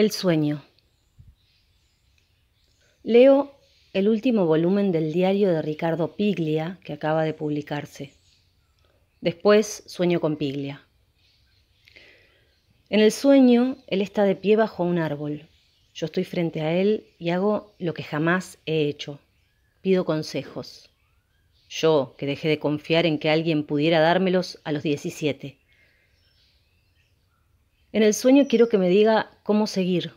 El sueño. Leo el último volumen del diario de Ricardo Piglia que acaba de publicarse. Después sueño con Piglia. En el sueño, él está de pie bajo un árbol. Yo estoy frente a él y hago lo que jamás he hecho. Pido consejos. Yo, que dejé de confiar en que alguien pudiera dármelos a los 17. En el sueño quiero que me diga cómo seguir.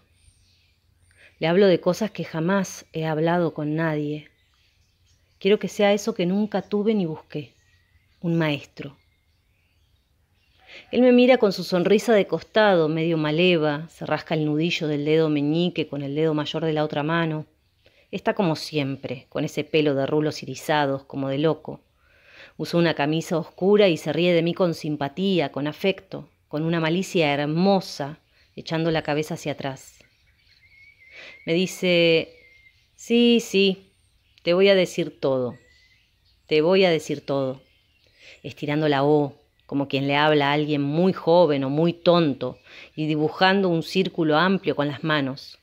Le hablo de cosas que jamás he hablado con nadie. Quiero que sea eso que nunca tuve ni busqué, un maestro. Él me mira con su sonrisa de costado, medio maleva, se rasca el nudillo del dedo meñique con el dedo mayor de la otra mano. Está como siempre, con ese pelo de rulos irisados, como de loco. Usa una camisa oscura y se ríe de mí con simpatía, con afecto con una malicia hermosa, echando la cabeza hacia atrás. Me dice, sí, sí, te voy a decir todo, te voy a decir todo, estirando la O, como quien le habla a alguien muy joven o muy tonto, y dibujando un círculo amplio con las manos.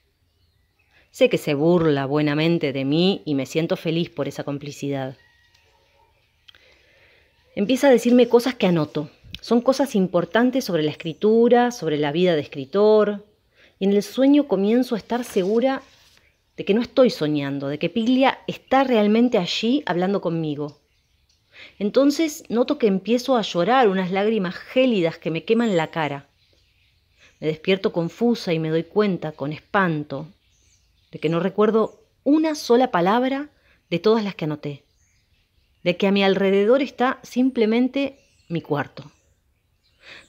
Sé que se burla buenamente de mí y me siento feliz por esa complicidad. Empieza a decirme cosas que anoto son cosas importantes sobre la escritura, sobre la vida de escritor. Y en el sueño comienzo a estar segura de que no estoy soñando, de que Piglia está realmente allí hablando conmigo. Entonces noto que empiezo a llorar unas lágrimas gélidas que me queman la cara. Me despierto confusa y me doy cuenta, con espanto, de que no recuerdo una sola palabra de todas las que anoté, de que a mi alrededor está simplemente mi cuarto.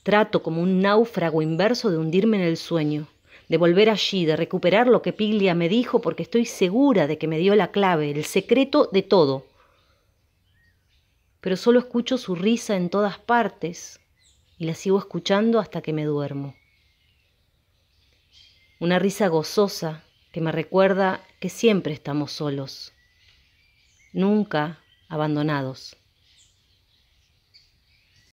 Trato como un náufrago inverso de hundirme en el sueño, de volver allí, de recuperar lo que Piglia me dijo porque estoy segura de que me dio la clave, el secreto de todo. Pero solo escucho su risa en todas partes y la sigo escuchando hasta que me duermo. Una risa gozosa que me recuerda que siempre estamos solos, nunca abandonados.